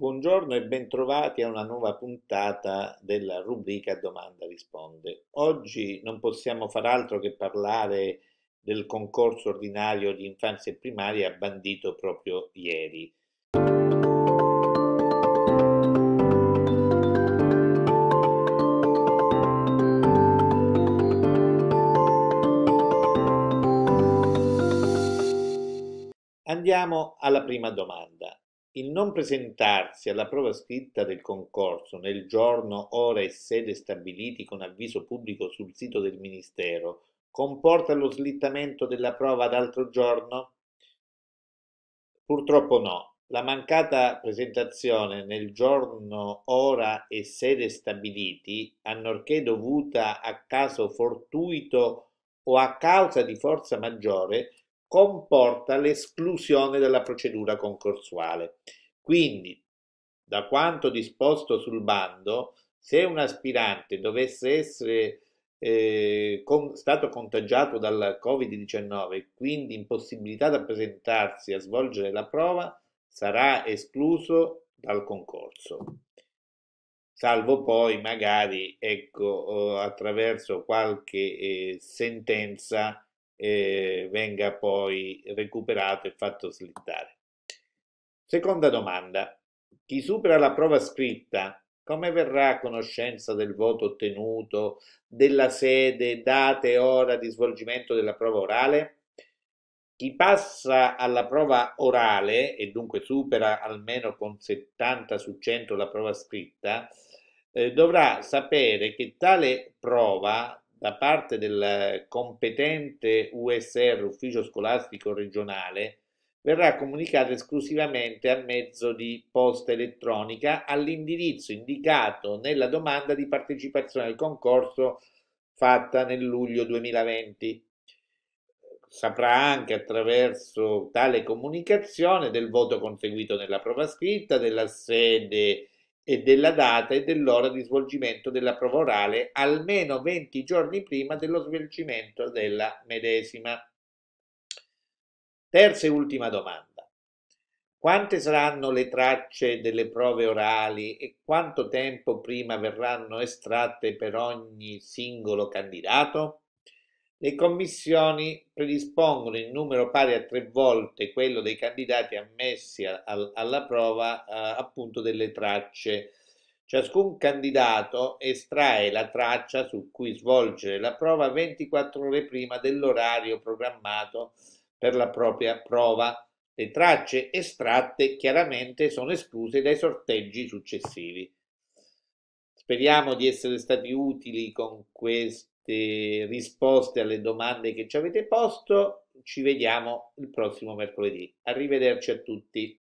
Buongiorno e bentrovati a una nuova puntata della rubrica Domanda risponde. Oggi non possiamo far altro che parlare del concorso ordinario di infanzia e primaria bandito proprio ieri. Andiamo alla prima domanda. Il non presentarsi alla prova scritta del concorso nel giorno, ora e sede stabiliti con avviso pubblico sul sito del Ministero comporta lo slittamento della prova ad altro giorno? Purtroppo no. La mancata presentazione nel giorno, ora e sede stabiliti, annorché dovuta a caso fortuito o a causa di forza maggiore, comporta l'esclusione dalla procedura concorsuale. Quindi, da quanto disposto sul bando, se un aspirante dovesse essere eh, con, stato contagiato dal Covid-19, quindi impossibilità da presentarsi a svolgere la prova, sarà escluso dal concorso salvo poi magari ecco, attraverso qualche eh, sentenza eh, venga poi recuperato e fatto slittare. Seconda domanda. Chi supera la prova scritta, come verrà a conoscenza del voto ottenuto, della sede, date e ora di svolgimento della prova orale? Chi passa alla prova orale e dunque supera almeno con 70 su 100 la prova scritta, eh, dovrà sapere che tale prova da parte del competente USR, Ufficio Scolastico Regionale, verrà comunicata esclusivamente a mezzo di posta elettronica all'indirizzo indicato nella domanda di partecipazione al concorso fatta nel luglio 2020. Saprà anche attraverso tale comunicazione del voto conseguito nella prova scritta, della sede e della data e dell'ora di svolgimento della prova orale almeno 20 giorni prima dello svolgimento della medesima. Terza e ultima domanda. Quante saranno le tracce delle prove orali e quanto tempo prima verranno estratte per ogni singolo candidato? Le commissioni predispongono in numero pari a tre volte quello dei candidati ammessi a, a, alla prova eh, appunto delle tracce. Ciascun candidato estrae la traccia su cui svolgere la prova 24 ore prima dell'orario programmato per la propria prova. Le tracce estratte chiaramente sono escluse dai sorteggi successivi. Speriamo di essere stati utili con questo risposte alle domande che ci avete posto. Ci vediamo il prossimo mercoledì. Arrivederci a tutti.